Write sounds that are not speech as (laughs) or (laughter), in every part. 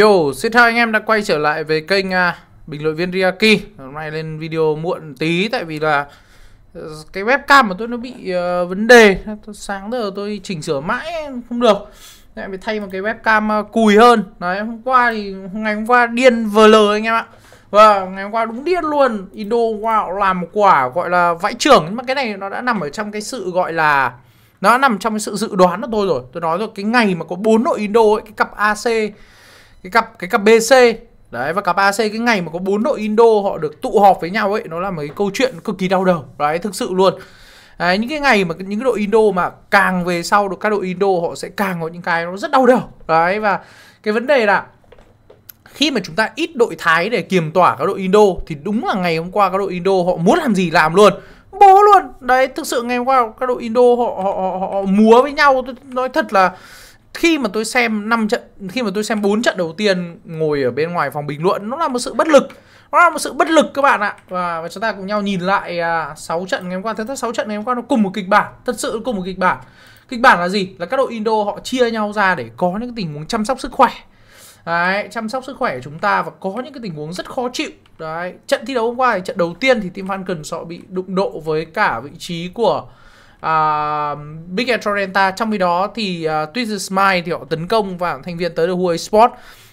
Yo, xin chào anh em đã quay trở lại với kênh uh, bình luận viên Riaki Hôm nay lên video muộn tí tại vì là ờ, cái webcam của tôi nó bị uh, vấn đề tôi, Sáng giờ tôi chỉnh sửa mãi không được Lại phải thay một cái webcam uh, cùi hơn Đấy, hôm qua thì ngày hôm qua điên vờ lờ anh em ạ Và vâng, ngày hôm qua đúng điên luôn Indo wow, làm một quả gọi là vãi trưởng Nhưng mà cái này nó đã nằm ở trong cái sự gọi là nó nằm trong cái sự dự đoán của tôi rồi Tôi nói rồi cái ngày mà có bốn đội Indo ấy, cái cặp AC cái cặp cái cặp BC đấy và cặp AC cái ngày mà có bốn đội Indo họ được tụ họp với nhau ấy nó là mấy câu chuyện cực kỳ đau đầu đấy thực sự luôn đấy, những cái ngày mà những cái đội Indo mà càng về sau được các đội Indo họ sẽ càng có những cái nó rất đau đầu đấy và cái vấn đề là khi mà chúng ta ít đội Thái để kiềm tỏa các đội Indo thì đúng là ngày hôm qua các đội Indo họ muốn làm gì làm luôn bố luôn đấy thực sự ngày hôm qua các đội Indo họ họ họ, họ múa với nhau tôi nói thật là khi mà tôi xem năm trận khi mà tôi xem bốn trận đầu tiên ngồi ở bên ngoài phòng bình luận nó là một sự bất lực nó là một sự bất lực các bạn ạ và, và chúng ta cùng nhau nhìn lại à, 6 trận ngày hôm qua thật ra 6 trận ngày hôm qua nó cùng một kịch bản thật sự cùng một kịch bản kịch bản là gì là các đội Indo họ chia nhau ra để có những tình huống chăm sóc sức khỏe Đấy, chăm sóc sức khỏe của chúng ta và có những cái tình huống rất khó chịu. Đấy, trận thi đấu hôm qua thì trận đầu tiên thì team Falcon họ bị đụng độ với cả vị trí của uh, Big Air trong khi đó thì uh, à, Twitter Smile thì họ tấn công vào thành viên tới được Huawei Sport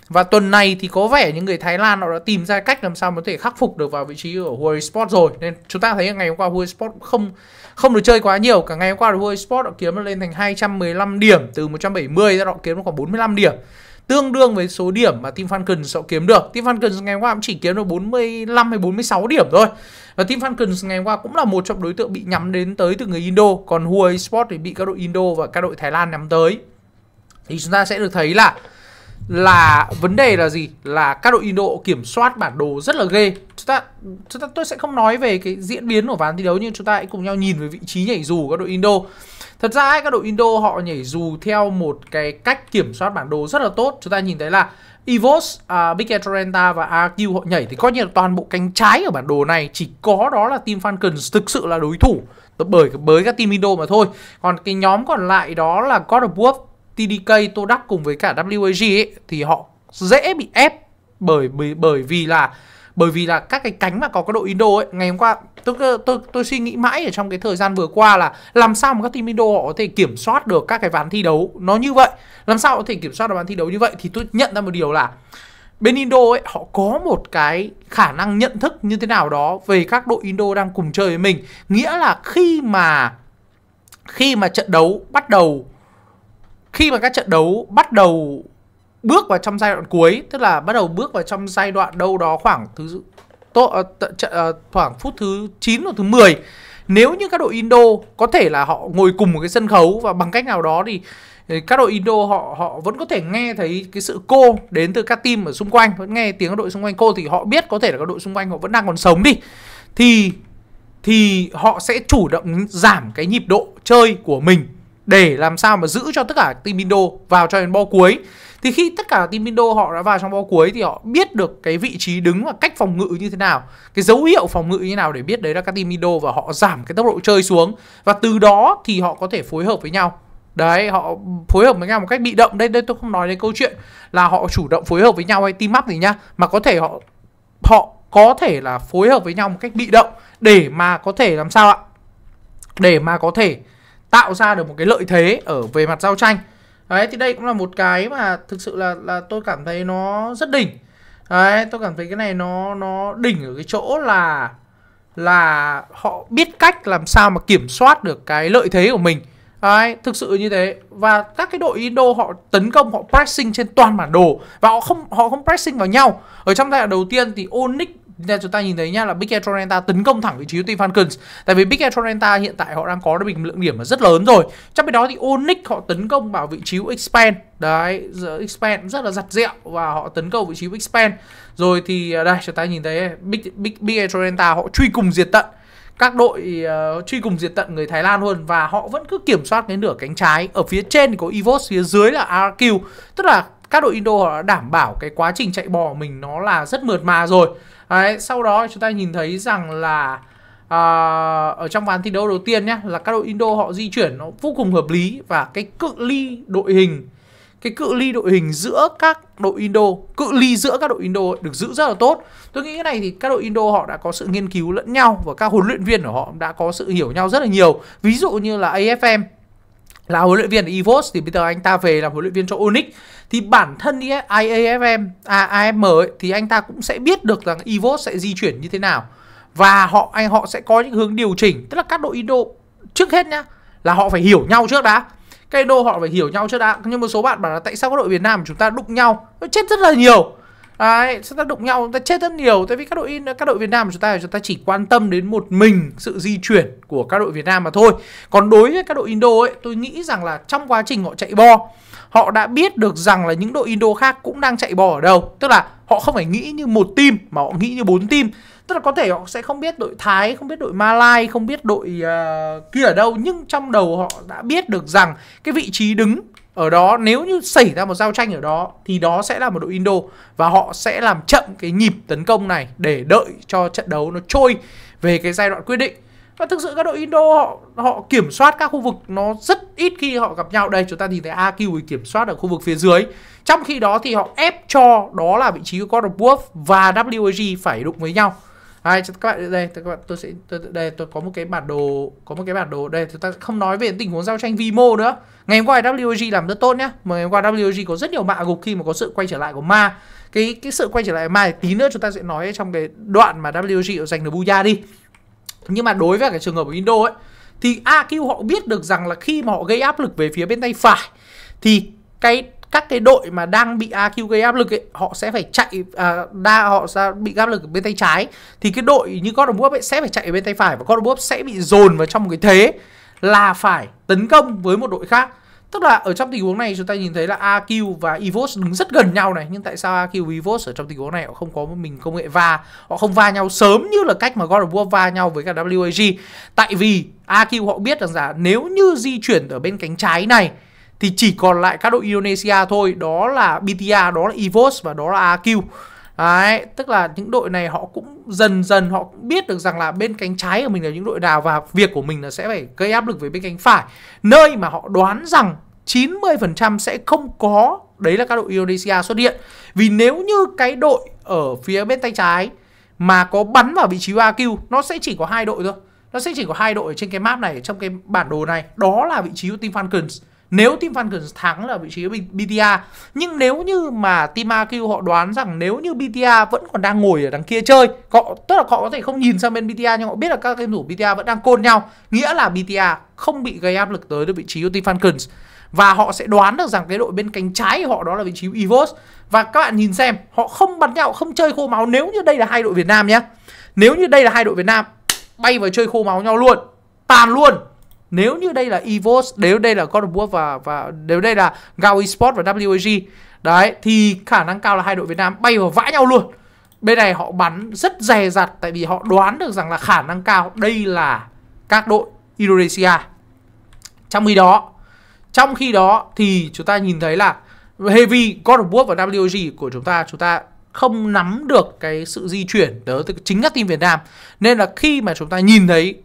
và tuần này thì có vẻ những người Thái Lan họ đã tìm ra cách làm sao mà có thể khắc phục được vào vị trí của Huawei Sport rồi nên chúng ta thấy ngày hôm qua Huawei Sport không không được chơi quá nhiều cả ngày hôm qua Huawei Sport họ kiếm lên thành 215 điểm từ 170 ra họ kiếm khoảng 45 điểm tương đương với số điểm mà Team Falcons sẽ kiếm được. Team Falcons ngày qua cũng chỉ kiếm được 45 hay 46 điểm thôi. Và Team Falcons ngày qua cũng là một trong đối tượng bị nhắm đến tới từ người Indo, còn Huawei Sport thì bị các đội Indo và các đội Thái Lan nhắm tới. Thì chúng ta sẽ được thấy là là vấn đề là gì là các đội Indo kiểm soát bản đồ rất là ghê chúng ta chúng ta tôi sẽ không nói về cái diễn biến của ván thi đấu nhưng chúng ta hãy cùng nhau nhìn về vị trí nhảy dù của các đội Indo Thật ra ấy, các đội Indo họ nhảy dù theo một cái cách kiểm soát bản đồ rất là tốt. Chúng ta nhìn thấy là Evos, uh, à, Big Atalanta và AQ họ nhảy thì coi như là toàn bộ cánh trái ở bản đồ này chỉ có đó là team Falcons thực sự là đối thủ bởi bởi các team Indo mà thôi. Còn cái nhóm còn lại đó là God of War, TDK, Todak cùng với cả WAG ấy, thì họ dễ bị ép bởi bởi, bởi vì là bởi vì là các cái cánh mà có cái đội Indo ấy ngày hôm qua tôi tôi tôi suy nghĩ mãi ở trong cái thời gian vừa qua là làm sao mà các team Indo họ có thể kiểm soát được các cái ván thi đấu nó như vậy làm sao có thể kiểm soát được ván thi đấu như vậy thì tôi nhận ra một điều là bên Indo ấy họ có một cái khả năng nhận thức như thế nào đó về các đội Indo đang cùng chơi với mình nghĩa là khi mà khi mà trận đấu bắt đầu khi mà các trận đấu bắt đầu bước vào trong giai đoạn cuối tức là bắt đầu bước vào trong giai đoạn đâu đó khoảng thứ to, t, t, khoảng phút thứ 9 hoặc thứ 10 nếu như các đội Indo có thể là họ ngồi cùng một cái sân khấu và bằng cách nào đó thì ờ, các đội Indo họ họ vẫn có thể nghe thấy cái sự cô đến từ các team ở xung quanh vẫn nghe tiếng các đội xung quanh cô thì họ biết có thể là các đội xung quanh họ vẫn đang còn sống đi thì thì họ sẽ chủ động giảm cái nhịp độ chơi của mình để làm sao mà giữ cho tất cả team Indo vào cho đến bo cuối thì khi tất cả team Indo họ đã vào trong bo cuối thì họ biết được cái vị trí đứng và cách phòng ngự như thế nào cái dấu hiệu phòng ngự như thế nào để biết đấy là các team Indo và họ giảm cái tốc độ chơi xuống và từ đó thì họ có thể phối hợp với nhau đấy họ phối hợp với nhau một cách bị động đây đây tôi không nói đến câu chuyện là họ chủ động phối hợp với nhau hay team up gì nhá mà có thể họ họ có thể là phối hợp với nhau một cách bị động để mà có thể làm sao ạ để mà có thể tạo ra được một cái lợi thế ở về mặt giao tranh đấy thì đây cũng là một cái mà thực sự là là tôi cảm thấy nó rất đỉnh đấy tôi cảm thấy cái này nó nó đỉnh ở cái chỗ là là họ biết cách làm sao mà kiểm soát được cái lợi thế của mình Đấy, thực sự như thế và các cái đội Indo họ tấn công họ pressing trên toàn bản đồ và họ không họ không pressing vào nhau ở trong giai đoạn đầu tiên thì Onyx nên chúng ta nhìn thấy nhá là Big Atlanta tấn công thẳng vị trí của team Falcons tại vì Big Atlanta hiện tại họ đang có được bình lượng điểm là rất lớn rồi trong khi đó thì Onyx họ tấn công vào vị trí của Expand đấy giờ Expand rất là giặt dẹo và họ tấn công vị trí của Expand rồi thì à, đây chúng ta nhìn thấy à, Big Big Big Atlanta họ truy cùng diệt tận các đội uh, truy cùng diệt tận người Thái Lan luôn và họ vẫn cứ kiểm soát cái nửa cánh trái ở phía trên thì có Evos phía dưới là RQ tức là các đội Indo họ đã đảm bảo cái quá trình chạy bò mình nó là rất mượt mà rồi Đấy, sau đó chúng ta nhìn thấy rằng là à, ở trong ván thi đấu đầu tiên nhé là các đội Indo họ di chuyển nó vô cùng hợp lý và cái cự ly đội hình cái cự ly đội hình giữa các đội Indo, cự ly giữa các đội Indo được giữ rất là tốt. Tôi nghĩ cái này thì các đội Indo họ đã có sự nghiên cứu lẫn nhau và các huấn luyện viên của họ đã có sự hiểu nhau rất là nhiều. Ví dụ như là AFM là huấn luyện viên ở Evos thì bây giờ anh ta về làm huấn luyện viên cho Onyx thì bản thân IAFM à, AM ấy, thì anh ta cũng sẽ biết được rằng Evos sẽ di chuyển như thế nào và họ anh họ sẽ có những hướng điều chỉnh tức là các đội Indo trước hết nhá là họ phải hiểu nhau trước đã cái Indo họ phải hiểu nhau trước đã nhưng một số bạn bảo là tại sao các đội Việt Nam của chúng ta đụng nhau nó chết rất là nhiều Đấy, chúng ta đụng nhau chúng ta chết rất nhiều tại vì các đội in các đội Việt Nam của chúng ta chúng ta chỉ quan tâm đến một mình sự di chuyển của các đội Việt Nam mà thôi. Còn đối với các đội Indo ấy, tôi nghĩ rằng là trong quá trình họ chạy bo, họ đã biết được rằng là những đội Indo khác cũng đang chạy bo ở đâu, tức là họ không phải nghĩ như một team mà họ nghĩ như bốn team. Tức là có thể họ sẽ không biết đội Thái, không biết đội Malai, không biết đội uh, kia ở đâu nhưng trong đầu họ đã biết được rằng cái vị trí đứng ở đó nếu như xảy ra một giao tranh ở đó thì đó sẽ là một đội Indo và họ sẽ làm chậm cái nhịp tấn công này để đợi cho trận đấu nó trôi về cái giai đoạn quyết định và thực sự các đội Indo họ họ kiểm soát các khu vực nó rất ít khi họ gặp nhau đây chúng ta nhìn thấy AQ kiểm soát ở khu vực phía dưới trong khi đó thì họ ép cho đó là vị trí của God of War và WAG phải đụng với nhau Hai cho các bạn đây các bạn tôi sẽ tôi, đây tôi có một cái bản đồ có một cái bản đồ đây chúng ta không nói về tình huống giao tranh vi mô nữa. Ngày hôm qua WG làm rất tốt nhá. Mà ngày hôm qua WG có rất nhiều mạ gục khi mà có sự quay trở lại của ma. Cái cái sự quay trở lại của ma thì tí nữa chúng ta sẽ nói trong cái đoạn mà WG giành được Buya đi. Nhưng mà đối với cái trường hợp của Indo ấy thì AQ họ biết được rằng là khi mà họ gây áp lực về phía bên tay phải thì cái các cái đội mà đang bị AQ gây áp lực ấy, họ sẽ phải chạy à, đa họ ra bị áp lực ở bên tay trái thì cái đội như God of War ấy sẽ phải chạy ở bên tay phải và God of War sẽ bị dồn vào trong một cái thế là phải tấn công với một đội khác Tức là ở trong tình huống này chúng ta nhìn thấy là AQ và EVOS đứng rất gần nhau này Nhưng tại sao AQ và EVOS ở trong tình huống này họ không có một mình công nghệ va Họ không va nhau sớm như là cách mà God of War va nhau với cả WAG Tại vì AQ họ biết rằng là nếu như di chuyển ở bên cánh trái này thì chỉ còn lại các đội Indonesia thôi đó là BTA đó là Evos và đó là AQ Đấy, tức là những đội này họ cũng dần dần họ biết được rằng là bên cánh trái của mình là những đội nào và việc của mình là sẽ phải gây áp lực về bên cánh phải. Nơi mà họ đoán rằng 90% sẽ không có đấy là các đội Indonesia xuất hiện. Vì nếu như cái đội ở phía bên tay trái mà có bắn vào vị trí AQ nó sẽ chỉ có hai đội thôi. Nó sẽ chỉ có hai đội trên cái map này trong cái bản đồ này, đó là vị trí của Team Falcons nếu team Falcons thắng là vị trí BTA nhưng nếu như mà team AQ họ đoán rằng nếu như BTA vẫn còn đang ngồi ở đằng kia chơi họ tức là họ có thể không nhìn sang bên BTA nhưng họ biết là các game thủ BTA vẫn đang côn nhau nghĩa là BTA không bị gây áp lực tới được vị trí của team Falcons và họ sẽ đoán được rằng cái đội bên cánh trái của họ đó là vị trí Evos và các bạn nhìn xem họ không bắn nhau không chơi khô máu nếu như đây là hai đội Việt Nam nhé nếu như đây là hai đội Việt Nam bay vào chơi khô máu nhau luôn tàn luôn nếu như đây là Evos nếu đây là God of War và và nếu đây là Gao Esports và WAG đấy thì khả năng cao là hai đội Việt Nam bay vào vã nhau luôn bên này họ bắn rất dè dặt tại vì họ đoán được rằng là khả năng cao đây là các đội Indonesia trong khi đó trong khi đó thì chúng ta nhìn thấy là Heavy, God of War và WG của chúng ta chúng ta không nắm được cái sự di chuyển tới từ chính các team Việt Nam nên là khi mà chúng ta nhìn thấy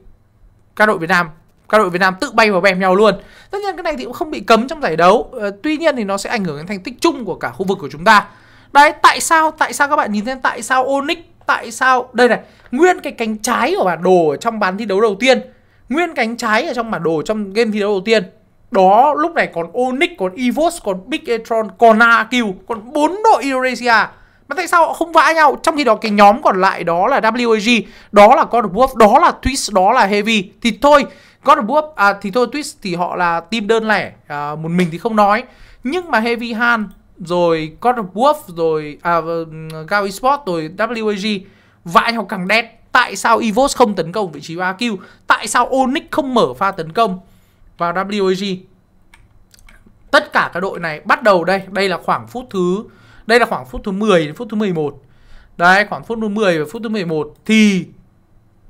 các đội Việt Nam các đội Việt Nam tự bay vào bem nhau luôn. Tất nhiên cái này thì cũng không bị cấm trong giải đấu. Ờ, tuy nhiên thì nó sẽ ảnh hưởng đến thành tích chung của cả khu vực của chúng ta. Đấy, tại sao tại sao các bạn nhìn thấy tại sao Onyx, tại sao đây này, nguyên cái cánh trái của bản đồ ở trong bán thi đấu đầu tiên, nguyên cánh trái ở trong bản đồ trong game thi đấu đầu tiên. Đó, lúc này còn Onyx, còn Evos, còn Big Etron, còn Nakiu, còn bốn đội Indonesia. Mà tại sao họ không vã nhau Trong khi đó cái nhóm còn lại đó là WAG Đó là God of War, đó là Twist, đó là Heavy Thì thôi God of War à, thì thôi Twist thì họ là team đơn lẻ à, một mình thì không nói nhưng mà Heavy Hand rồi God of War rồi à, Gao Esports rồi WAG vãi nhau càng đen tại sao Evos không tấn công vị trí AQ tại sao Onyx không mở pha tấn công vào WAG tất cả các đội này bắt đầu đây đây là khoảng phút thứ đây là khoảng phút thứ 10 đến phút thứ 11 đấy khoảng phút thứ 10 và phút thứ 11 thì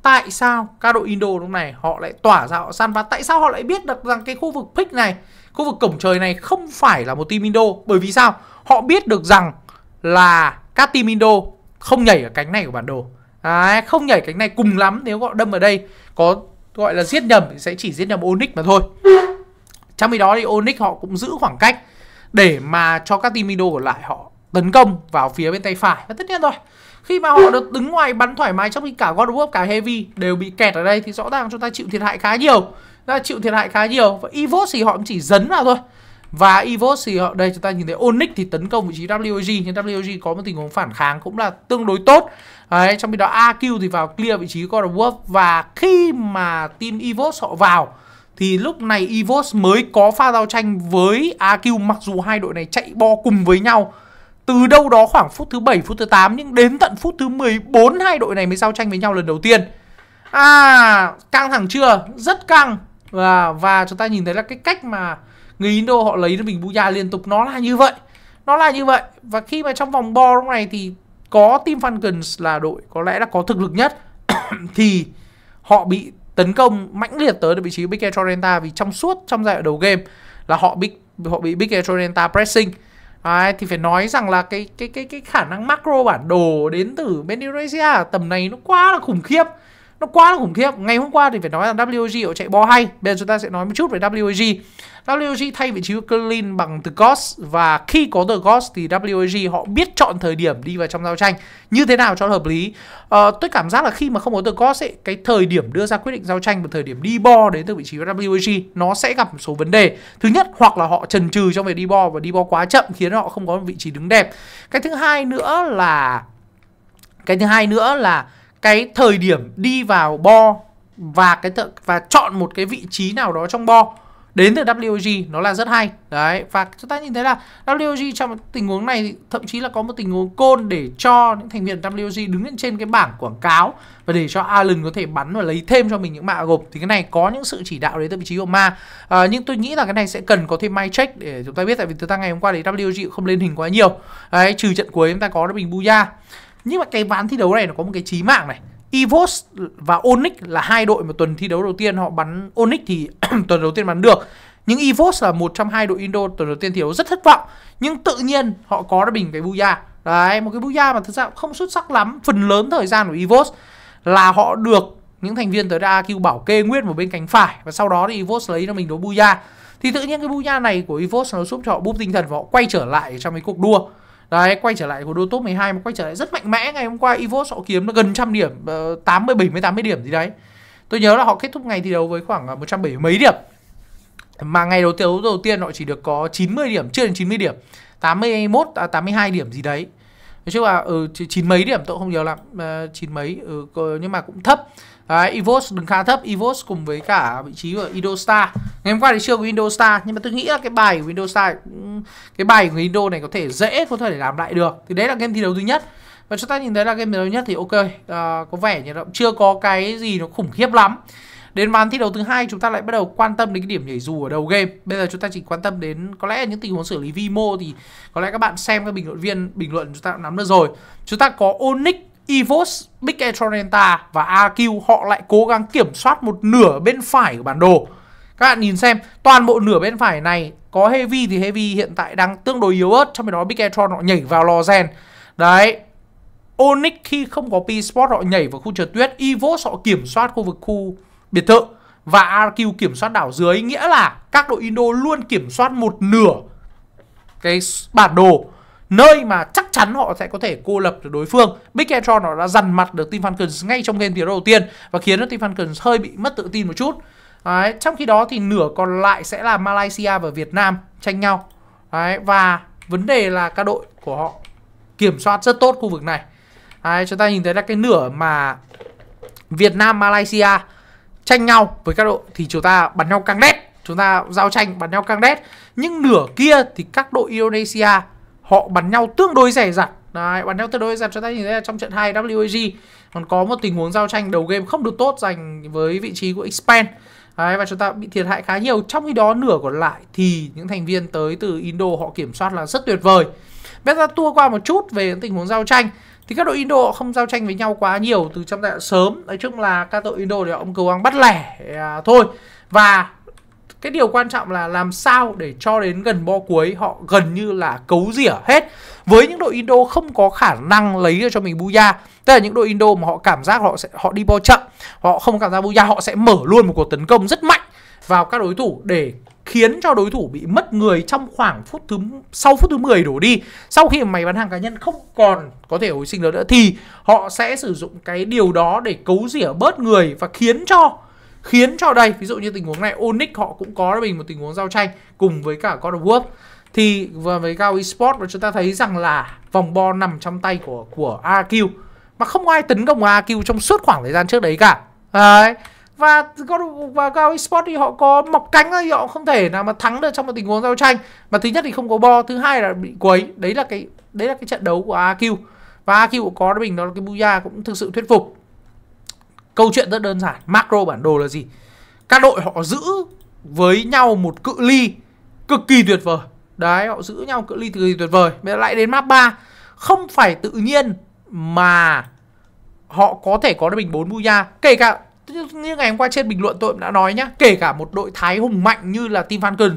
tại sao các đội Indo lúc này họ lại tỏa ra họ săn và tại sao họ lại biết được rằng cái khu vực pick này, khu vực cổng trời này không phải là một team Indo bởi vì sao? Họ biết được rằng là các team Indo không nhảy ở cánh này của bản đồ. Đấy, không nhảy cánh này cùng lắm nếu gọi đâm ở đây có gọi là giết nhầm thì sẽ chỉ giết nhầm Onyx mà thôi. Trong khi đó thì Onyx họ cũng giữ khoảng cách để mà cho các team Indo còn lại họ tấn công vào phía bên tay phải. Và tất nhiên rồi, khi mà họ được đứng ngoài bắn thoải mái trong khi cả God of War, cả Heavy đều bị kẹt ở đây thì rõ ràng chúng ta chịu thiệt hại khá nhiều. Đã chịu thiệt hại khá nhiều và Evos thì họ chỉ dấn vào thôi. Và Evos thì họ đây chúng ta nhìn thấy Onyx thì tấn công vị trí WG nhưng WG có một tình huống phản kháng cũng là tương đối tốt. Đấy, trong khi đó AQ thì vào clear vị trí God of War và khi mà team Evos họ vào thì lúc này Evos mới có pha giao tranh với AQ mặc dù hai đội này chạy bo cùng với nhau từ đâu đó khoảng phút thứ 7, phút thứ 8 nhưng đến tận phút thứ 14 hai đội này mới giao tranh với nhau lần đầu tiên. À, căng thẳng chưa? Rất căng. Và và chúng ta nhìn thấy là cái cách mà người Indo họ lấy được mình Buya liên tục nó là như vậy. Nó là như vậy và khi mà trong vòng bo lúc này thì có Team Falcons là đội có lẽ là có thực lực nhất (coughs) thì họ bị tấn công mãnh liệt tới được vị trí Big Air Torrenta vì trong suốt trong giai đoạn đầu game là họ bị họ bị Big Air Torrenta pressing Đấy, thì phải nói rằng là cái cái cái cái khả năng macro bản đồ đến từ Indonesia tầm này nó quá là khủng khiếp nó quá khủng khiếp ngày hôm qua thì phải nói là WG họ chạy bo hay bây giờ chúng ta sẽ nói một chút về WG WG thay vị trí của Clean bằng từ Ghost và khi có từ Ghost thì WG họ biết chọn thời điểm đi vào trong giao tranh như thế nào cho hợp lý à, tôi cảm giác là khi mà không có từ Ghost ấy, cái thời điểm đưa ra quyết định giao tranh và thời điểm đi bo đến từ vị trí của WG nó sẽ gặp một số vấn đề thứ nhất hoặc là họ trần trừ trong việc đi bo và đi bo quá chậm khiến họ không có một vị trí đứng đẹp cái thứ hai nữa là cái thứ hai nữa là cái thời điểm đi vào bo và cái th- và chọn một cái vị trí nào đó trong bo đến từ WG nó là rất hay đấy và chúng ta nhìn thấy là WG trong tình huống này thậm chí là có một tình huống côn để cho những thành viên WG đứng trên cái bảng quảng cáo và để cho Allen có thể bắn và lấy thêm cho mình những mạ gộp thì cái này có những sự chỉ đạo đến từ vị trí của ma à, nhưng tôi nghĩ là cái này sẽ cần có thêm mai check để chúng ta biết tại vì chúng ta ngày hôm qua đấy WG không lên hình quá nhiều đấy trừ trận cuối chúng ta có được Bình Buya nhưng mà cái ván thi đấu này nó có một cái chí mạng này Evos và Onyx là hai đội mà tuần thi đấu đầu tiên họ bắn Onyx thì (clears throat) tuần đầu tiên bắn được nhưng Evos là một trong hai đội Indo tuần đầu tiên thi đấu rất thất vọng nhưng tự nhiên họ có được bình cái Buya đấy một cái Buya mà thực ra không xuất sắc lắm phần lớn thời gian của Evos là họ được những thành viên tới AQ bảo kê nguyên một bên cánh phải và sau đó thì Evos lấy cho mình đấu Buya thì tự nhiên cái Buya này của Evos nó giúp cho họ búp tinh thần và họ quay trở lại trong cái cuộc đua Đấy, quay trở lại của đô top 12 mà quay trở lại rất mạnh mẽ ngày hôm qua Evos họ kiếm nó gần trăm điểm, 80 70 80 điểm gì đấy. Tôi nhớ là họ kết thúc ngày thi đấu với khoảng 170 ờ, mấy điểm. Mà ngày đầu tiên đầu tiên họ chỉ được có 90 điểm, chưa đến 90 điểm. 81 à, 82 điểm gì đấy. Nói chung là ừ, chín mấy điểm tôi không nhớ lắm, ờ, chín mấy ừ, nhưng mà cũng thấp. Đấy, Evos đứng khá thấp Evos cùng với cả vị trí của Indostar Ngày hôm qua thì chưa có Indostar Nhưng mà tôi nghĩ là cái bài của Indostar Cái bài của Indo này có thể dễ có thể làm lại được Thì đấy là game thi đấu thứ nhất Và chúng ta nhìn thấy là game thi đấu nhất thì ok à, Có vẻ như là chưa có cái gì nó khủng khiếp lắm Đến ván thi đấu thứ hai chúng ta lại bắt đầu quan tâm đến cái điểm nhảy dù ở đầu game. Bây giờ chúng ta chỉ quan tâm đến có lẽ những tình huống xử lý vi mô thì có lẽ các bạn xem các bình luận viên bình luận chúng ta cũng nắm được rồi. Chúng ta có Onyx Evos, Big Etronenta và AQ họ lại cố gắng kiểm soát một nửa bên phải của bản đồ. Các bạn nhìn xem, toàn bộ nửa bên phải này có Heavy thì Heavy hiện tại đang tương đối yếu ớt, trong khi đó Big Etron họ nhảy vào lò rèn. Đấy. Onyx khi không có P-Sport họ nhảy vào khu trượt tuyết, Evos họ kiểm soát khu vực khu biệt thự và RQ kiểm soát đảo dưới, nghĩa là các đội Indo luôn kiểm soát một nửa cái bản đồ nơi mà chắc chắn họ sẽ có thể cô lập được đối phương. Big Etron nó đã dằn mặt được Team Falcons ngay trong game tiếng đầu tiên và khiến cho Team Falcons hơi bị mất tự tin một chút. Đấy, trong khi đó thì nửa còn lại sẽ là Malaysia và Việt Nam tranh nhau. Đấy, và vấn đề là các đội của họ kiểm soát rất tốt khu vực này. Đấy, chúng ta nhìn thấy là cái nửa mà Việt Nam Malaysia tranh nhau với các đội thì chúng ta bắn nhau căng đét chúng ta giao tranh bắn nhau căng đét nhưng nửa kia thì các đội Indonesia họ bắn nhau tương đối rẻ rặt Đấy, bắn nhau tương đối dẹp cho ta nhìn thấy là trong trận hai WAG còn có một tình huống giao tranh đầu game không được tốt dành với vị trí của Expand Đấy, và chúng ta bị thiệt hại khá nhiều trong khi đó nửa còn lại thì những thành viên tới từ Indo họ kiểm soát là rất tuyệt vời bây giờ tua qua một chút về tình huống giao tranh thì các đội Indo họ không giao tranh với nhau quá nhiều từ trong giai đoạn sớm nói chung là các đội Indo thì họ cũng cố gắng bắt lẻ à, thôi và cái điều quan trọng là làm sao để cho đến gần bo cuối họ gần như là cấu rỉa hết với những đội Indo không có khả năng lấy ra cho mình Buya tức là những đội Indo mà họ cảm giác họ sẽ họ đi bo chậm họ không cảm giác Buya họ sẽ mở luôn một cuộc tấn công rất mạnh vào các đối thủ để khiến cho đối thủ bị mất người trong khoảng phút thứ sau phút thứ 10 đổ đi sau khi mà máy bán hàng cá nhân không còn có thể hồi sinh được nữa thì họ sẽ sử dụng cái điều đó để cấu rỉa bớt người và khiến cho khiến cho đây ví dụ như tình huống này Onyx họ cũng có cho mình một tình huống giao tranh cùng với cả God of War thì và với Gao Esports và chúng ta thấy rằng là vòng bo nằm trong tay của của AQ mà không ai tấn công AQ trong suốt khoảng thời gian trước đấy cả đấy và con và cao esports thì họ có mọc cánh thì họ không thể nào mà thắng được trong một tình huống giao tranh mà thứ nhất thì không có bo thứ hai là bị quấy đấy là cái đấy là cái trận đấu của aq và aq của có mình đó là cái buya cũng thực sự thuyết phục câu chuyện rất đơn giản macro bản đồ là gì các đội họ giữ với nhau một cự ly cực kỳ tuyệt vời đấy họ giữ nhau cự ly cực kỳ tuyệt vời bây giờ lại đến map 3 không phải tự nhiên mà họ có thể có được bình bốn buya kể cả như ngày hôm qua trên bình luận tôi cũng đã nói nhá kể cả một đội thái hùng mạnh như là team falcons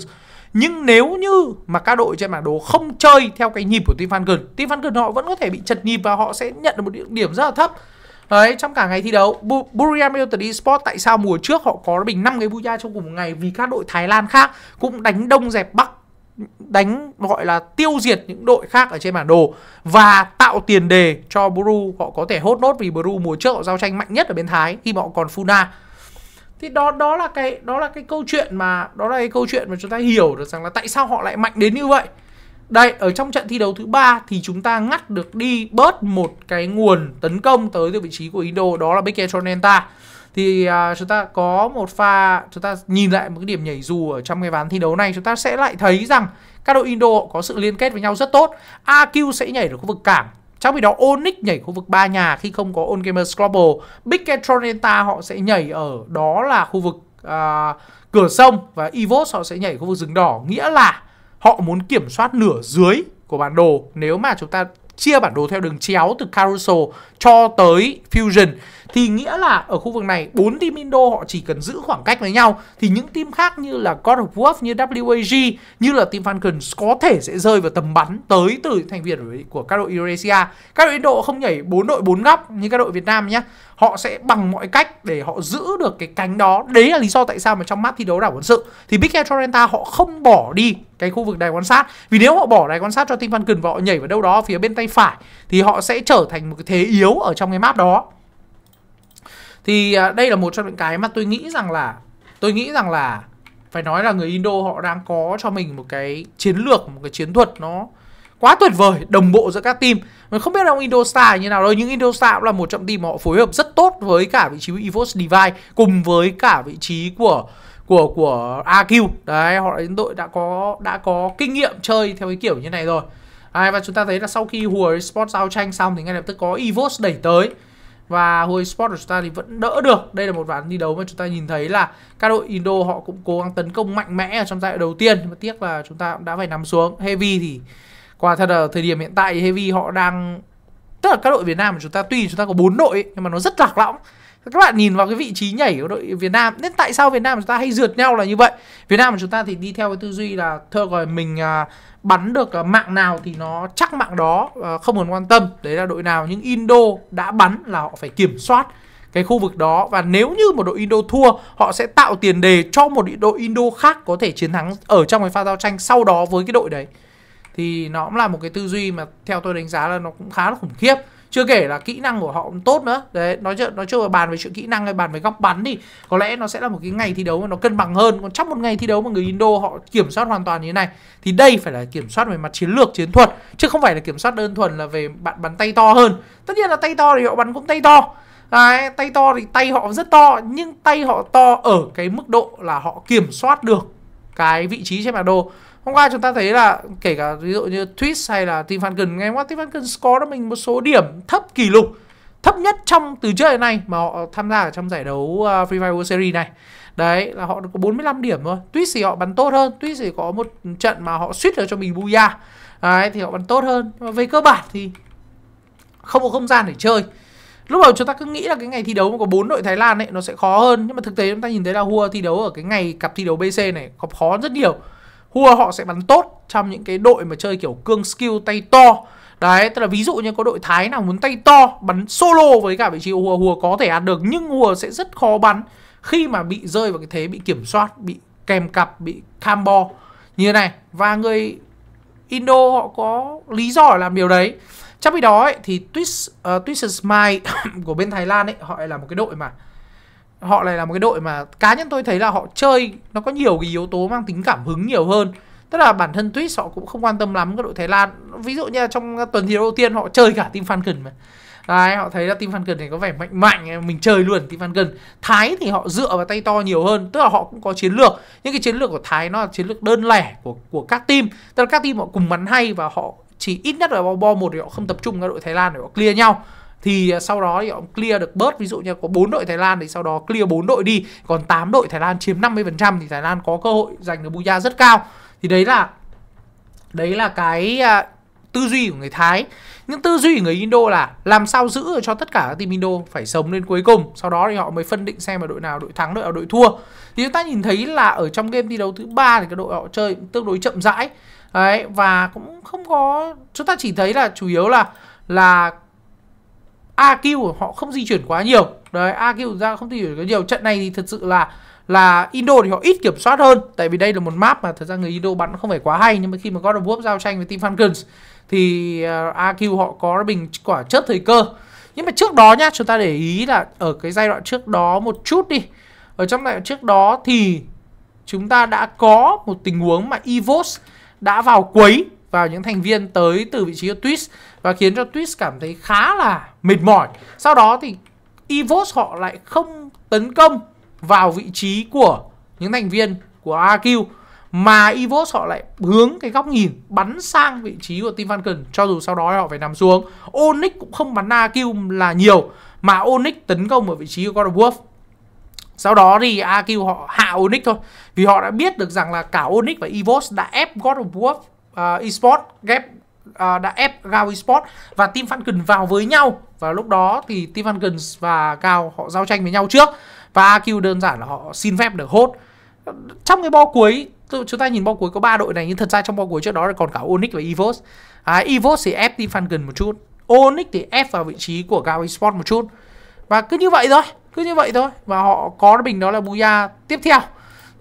nhưng nếu như mà các đội trên bản đồ không chơi theo cái nhịp của team falcons team falcons họ vẫn có thể bị chật nhịp và họ sẽ nhận được một điểm rất là thấp Đấy, trong cả ngày thi đấu, Buriram United Esports tại sao mùa trước họ có bình 5 cái Buya trong cùng một ngày vì các đội Thái Lan khác cũng đánh đông dẹp Bắc đánh gọi là tiêu diệt những đội khác ở trên bản đồ và tạo tiền đề cho Bru họ có thể hốt nốt vì Bru mùa trước họ giao tranh mạnh nhất ở bên Thái khi mà họ còn Funa thì đó đó là cái đó là cái câu chuyện mà đó là cái câu chuyện mà chúng ta hiểu được rằng là tại sao họ lại mạnh đến như vậy đây, ở trong trận thi đấu thứ ba thì chúng ta ngắt được đi bớt một cái nguồn tấn công tới từ vị trí của Indo đó là Becky Tronenta. Thì à, chúng ta có một pha chúng ta nhìn lại một cái điểm nhảy dù ở trong cái ván thi đấu này chúng ta sẽ lại thấy rằng các đội Indo có sự liên kết với nhau rất tốt. AQ sẽ nhảy ở khu vực cảng trong khi đó Onyx nhảy khu vực ba nhà khi không có On Gamers Global. Big Tronenta họ sẽ nhảy ở đó là khu vực à, cửa sông và Evos họ sẽ nhảy khu vực rừng đỏ. Nghĩa là họ muốn kiểm soát nửa dưới của bản đồ nếu mà chúng ta chia bản đồ theo đường chéo từ carousel cho tới fusion thì nghĩa là ở khu vực này bốn team Indo họ chỉ cần giữ khoảng cách với nhau thì những team khác như là God of War như WAG như là team Falcons có thể sẽ rơi vào tầm bắn tới từ thành viên của các đội Eurasia các đội Indo không nhảy bốn đội bốn góc như các đội Việt Nam nhé họ sẽ bằng mọi cách để họ giữ được cái cánh đó đấy là lý do tại sao mà trong mắt thi đấu đảo quân sự thì Big Air Torrenta họ không bỏ đi cái khu vực đài quan sát vì nếu họ bỏ đài quan sát cho Team Falcon và họ nhảy vào đâu đó phía bên tay phải thì họ sẽ trở thành một cái thế yếu ở trong cái map đó thì à, đây là một trong những cái mà tôi nghĩ rằng là tôi nghĩ rằng là phải nói là người Indo họ đang có cho mình một cái chiến lược một cái chiến thuật nó quá tuyệt vời đồng bộ giữa các team mình không biết là ông Indo Indostar như nào đâu nhưng Indostar cũng là một trong team họ phối hợp rất tốt với cả vị trí của Evos Divide cùng với cả vị trí của của của AQ đấy họ đến đội đã có đã có kinh nghiệm chơi theo cái kiểu như này rồi Đấy, và chúng ta thấy là sau khi hùa Sport giao tranh xong thì ngay lập tức có Evos đẩy tới và Huawei Sport của chúng ta thì vẫn đỡ được đây là một ván thi đấu mà chúng ta nhìn thấy là các đội Indo họ cũng cố gắng tấn công mạnh mẽ ở trong giai đoạn đầu tiên mà tiếc là chúng ta cũng đã phải nằm xuống Heavy thì quả thật là thời điểm hiện tại thì Heavy họ đang tức là các đội Việt Nam của chúng ta tuy chúng ta có bốn đội nhưng mà nó rất lạc lõng các bạn nhìn vào cái vị trí nhảy của đội Việt Nam nên tại sao Việt Nam chúng ta hay rượt nhau là như vậy Việt Nam của chúng ta thì đi theo cái tư duy là thơ rồi mình à, bắn được à, mạng nào thì nó chắc mạng đó à, không cần quan tâm đấy là đội nào những Indo đã bắn là họ phải kiểm soát cái khu vực đó và nếu như một đội Indo thua họ sẽ tạo tiền đề cho một đội Indo khác có thể chiến thắng ở trong cái pha giao tranh sau đó với cái đội đấy thì nó cũng là một cái tư duy mà theo tôi đánh giá là nó cũng khá là khủng khiếp chưa kể là kỹ năng của họ cũng tốt nữa đấy nói chuyện nói chung là bàn về chuyện kỹ năng hay bàn về góc bắn thì có lẽ nó sẽ là một cái ngày thi đấu mà nó cân bằng hơn còn trong một ngày thi đấu mà người Indo họ kiểm soát hoàn toàn như thế này thì đây phải là kiểm soát về mặt chiến lược chiến thuật chứ không phải là kiểm soát đơn thuần là về bạn bắn tay to hơn tất nhiên là tay to thì họ bắn cũng tay to Đấy, tay to thì tay họ rất to nhưng tay họ to ở cái mức độ là họ kiểm soát được cái vị trí trên bản đồ hôm qua chúng ta thấy là kể cả ví dụ như Twitch hay là Team Falcon ngày hôm qua Team Falcon score cho mình một số điểm thấp kỷ lục thấp nhất trong từ trước đến nay mà họ tham gia ở trong giải đấu uh, Free Fire World Series này đấy là họ có 45 điểm thôi Twitch thì họ bắn tốt hơn Twitch thì có một trận mà họ suýt được cho mình Buya đấy thì họ bắn tốt hơn mà về cơ bản thì không có không gian để chơi lúc đầu chúng ta cứ nghĩ là cái ngày thi đấu mà có bốn đội Thái Lan ấy nó sẽ khó hơn nhưng mà thực tế chúng ta nhìn thấy là Hua thi đấu ở cái ngày cặp thi đấu BC này có khó rất nhiều Hua họ sẽ bắn tốt trong những cái đội mà chơi kiểu cương skill tay to Đấy, tức là ví dụ như có đội Thái nào muốn tay to bắn solo với cả vị trí Hua Hua có thể ăn được nhưng Hua sẽ rất khó bắn khi mà bị rơi vào cái thế bị kiểm soát, bị kèm cặp, bị cambo như thế này và người Indo họ có lý do để làm điều đấy. Trong khi đó ấy, thì Twist uh, Twist Smile của bên Thái Lan ấy họ là một cái đội mà họ này là một cái đội mà cá nhân tôi thấy là họ chơi nó có nhiều cái yếu tố mang tính cảm hứng nhiều hơn tức là bản thân tuyết họ cũng không quan tâm lắm các đội Thái Lan ví dụ như là trong tuần thi đấu đầu tiên họ chơi cả team Falcon mà Đấy, họ thấy là team Falcon này có vẻ mạnh mạnh mình chơi luôn team Falcon Thái thì họ dựa vào tay to nhiều hơn tức là họ cũng có chiến lược nhưng cái chiến lược của Thái nó là chiến lược đơn lẻ của của các team tức là các team họ cùng bắn hay và họ chỉ ít nhất là bo một thì họ không tập trung các đội Thái Lan để họ clear nhau thì à, sau đó thì họ clear được bớt ví dụ như có bốn đội Thái Lan thì sau đó clear bốn đội đi còn 8 đội Thái Lan chiếm 50% thì Thái Lan có cơ hội giành được Buya rất cao thì đấy là đấy là cái à, tư duy của người Thái nhưng tư duy của người Indo là làm sao giữ cho tất cả các team Indo phải sống đến cuối cùng sau đó thì họ mới phân định xem là đội nào đội thắng đội nào đội thua thì chúng ta nhìn thấy là ở trong game thi đấu thứ ba thì các đội họ chơi tương đối chậm rãi đấy và cũng không có chúng ta chỉ thấy là chủ yếu là là AQ họ không di chuyển quá nhiều đấy AQ ra không di chuyển quá nhiều trận này thì thật sự là là Indo thì họ ít kiểm soát hơn tại vì đây là một map mà thật ra người Indo bắn không phải quá hay nhưng mà khi mà God of War giao tranh với team Falcons thì ờ, AQ họ có bình quả chất thời cơ nhưng mà trước đó nhá chúng ta để ý là ở cái giai đoạn trước đó một chút đi ở trong giai đoạn trước đó thì chúng ta đã có một tình huống mà Evos đã vào quấy vào những thành viên tới từ vị trí của Twitch và khiến cho Twitch cảm thấy khá là mệt mỏi. Sau đó thì Evos họ lại không tấn công vào vị trí của những thành viên của AQ mà Evos họ lại hướng cái góc nhìn bắn sang vị trí của Team Falcon cho dù sau đó họ phải nằm xuống. Onyx cũng không bắn AQ là nhiều mà Onyx tấn công ở vị trí của God of War. Sau đó thì AQ họ hạ Onyx thôi Vì họ đã biết được rằng là cả Onyx và Evos đã ép God of War uh, à, Esports ghép uh, đã ép Gao Esports và Team Falcon vào với nhau và lúc đó thì Team Falcon và Gao họ giao tranh với nhau trước và AQ đơn giản là họ xin phép được hốt trong cái bo cuối chúng ta nhìn bo cuối có ba đội này nhưng thật ra trong bo cuối trước đó là còn cả Onyx và Evos à, Evos thì ép Team Falcon một chút Onyx thì ép vào vị trí của Gao Esports một chút và cứ như vậy thôi cứ như vậy thôi và họ có bình đó là Buya tiếp theo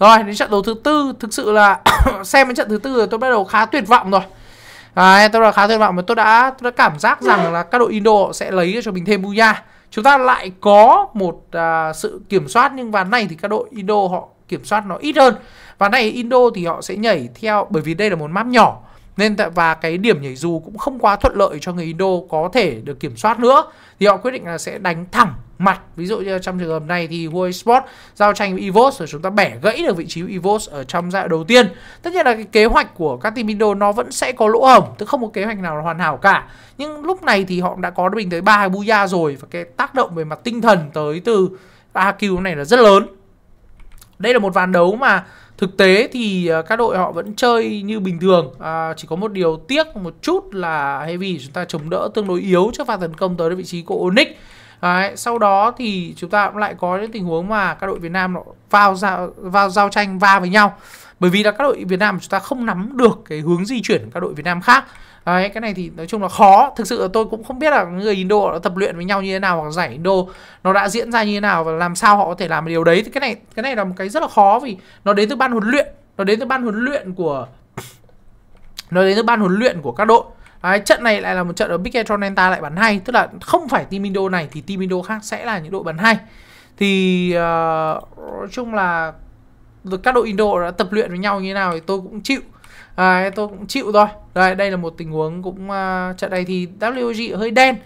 rồi đến trận đấu thứ tư thực sự là (coughs) xem đến trận thứ tư rồi tôi bắt đầu khá tuyệt vọng rồi Đấy, tôi là khá tuyệt vọng mà tôi đã tôi đã cảm giác rằng là các đội Indo sẽ lấy cho mình thêm Buya. Chúng ta lại có một à, sự kiểm soát nhưng ván này thì các đội Indo họ kiểm soát nó ít hơn. Ván này Indo thì họ sẽ nhảy theo bởi vì đây là một map nhỏ nên và cái điểm nhảy dù cũng không quá thuận lợi cho người Indo có thể được kiểm soát nữa thì họ quyết định là sẽ đánh thẳng mặt ví dụ như trong trường hợp này thì Huawei Sport giao tranh với Evos rồi chúng ta bẻ gãy được vị trí của Evos ở trong giai đoạn đầu tiên tất nhiên là cái kế hoạch của các team Indo nó vẫn sẽ có lỗ hổng tức không có kế hoạch nào là hoàn hảo cả nhưng lúc này thì họ đã có được mình tới ba Buya rồi và cái tác động về mặt tinh thần tới từ AQ này là rất lớn đây là một ván đấu mà thực tế thì à, các đội họ vẫn chơi như bình thường à, chỉ có một điều tiếc một chút là heavy chúng ta chống đỡ tương đối yếu trước pha tấn công tới vị trí của onyx Đấy, sau đó thì chúng ta cũng lại có những tình huống mà các đội Việt Nam nó vào giao, vào giao tranh va với nhau bởi vì là các đội Việt Nam chúng ta không nắm được cái hướng di chuyển của các đội Việt Nam khác đấy cái này thì nói chung là khó thực sự là tôi cũng không biết là người Indo đã tập luyện với nhau như thế nào hoặc giải Indo nó đã diễn ra như thế nào và làm sao họ có thể làm điều đấy thì cái này cái này là một cái rất là khó vì nó đến từ ban huấn luyện nó đến từ ban huấn luyện của nó đến từ ban huấn luyện của các đội Đấy, trận này lại là một trận ở Big Atlanta lại bắn hay tức là không phải team Indo này thì team Indo khác sẽ là những đội bắn hay thì uh, nói chung là các đội Indo đã tập luyện với nhau như thế nào thì tôi cũng chịu Đấy, à, tôi cũng chịu rồi. Đây, đây là một tình huống cũng uh, trận này thì WG hơi đen.